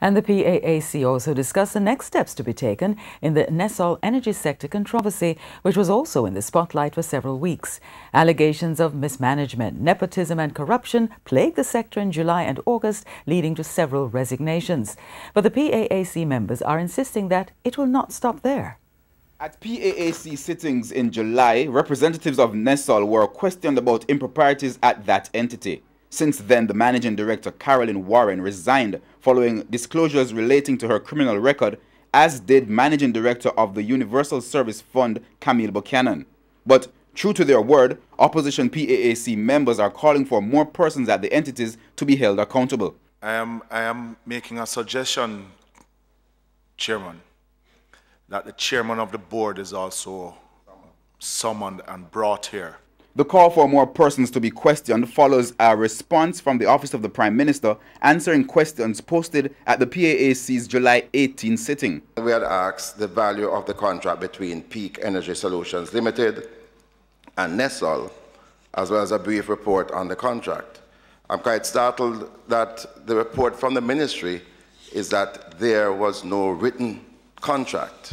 And the PAAC also discussed the next steps to be taken in the Nessol energy sector controversy, which was also in the spotlight for several weeks. Allegations of mismanagement, nepotism, and corruption plagued the sector in July and August, leading to several resignations. But the PAAC members are insisting that it will not stop there. At PAAC sittings in July, representatives of Nessol were questioned about improprieties at that entity. Since then, the managing director Carolyn Warren resigned following disclosures relating to her criminal record, as did managing director of the Universal Service Fund Camille Buchanan. But true to their word, opposition PAAC members are calling for more persons at the entities to be held accountable. I am, I am making a suggestion, Chairman, that the chairman of the board is also summoned and brought here the call for more persons to be questioned follows a response from the Office of the Prime Minister answering questions posted at the PAAC's July 18 sitting. We had asked the value of the contract between Peak Energy Solutions Limited and Nestle, as well as a brief report on the contract. I'm quite startled that the report from the ministry is that there was no written contract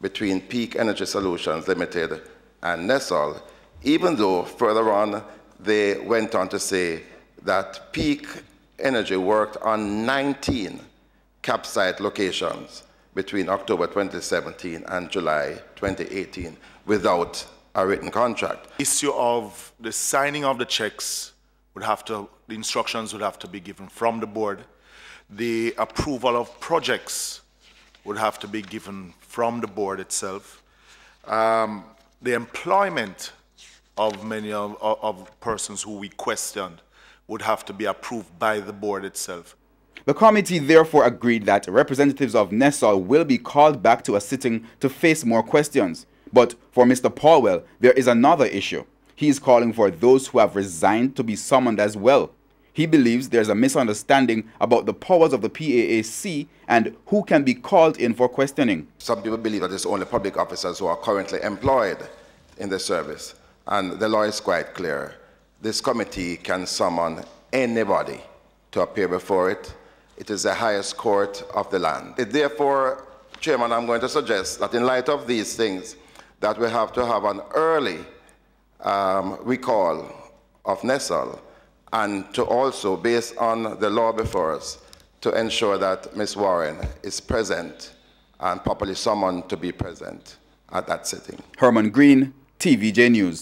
between Peak Energy Solutions Limited and Nestle even though further on they went on to say that peak energy worked on 19 capsite locations between October 2017 and July 2018 without a written contract. Issue of the signing of the checks would have to, the instructions would have to be given from the board. The approval of projects would have to be given from the board itself. Um, the employment of many of, of persons who we questioned would have to be approved by the board itself. The committee therefore agreed that representatives of Nessol will be called back to a sitting to face more questions. But for Mr. Powell, there is another issue. He is calling for those who have resigned to be summoned as well. He believes there's a misunderstanding about the powers of the PAAC and who can be called in for questioning. Some people believe that it's only public officers who are currently employed in the service. And the law is quite clear. This committee can summon anybody to appear before it. It is the highest court of the land. It, therefore, Chairman, I'm going to suggest that in light of these things, that we have to have an early um, recall of Nessel and to also, based on the law before us, to ensure that Ms. Warren is present and properly summoned to be present at that sitting. Herman Green, TVJ News.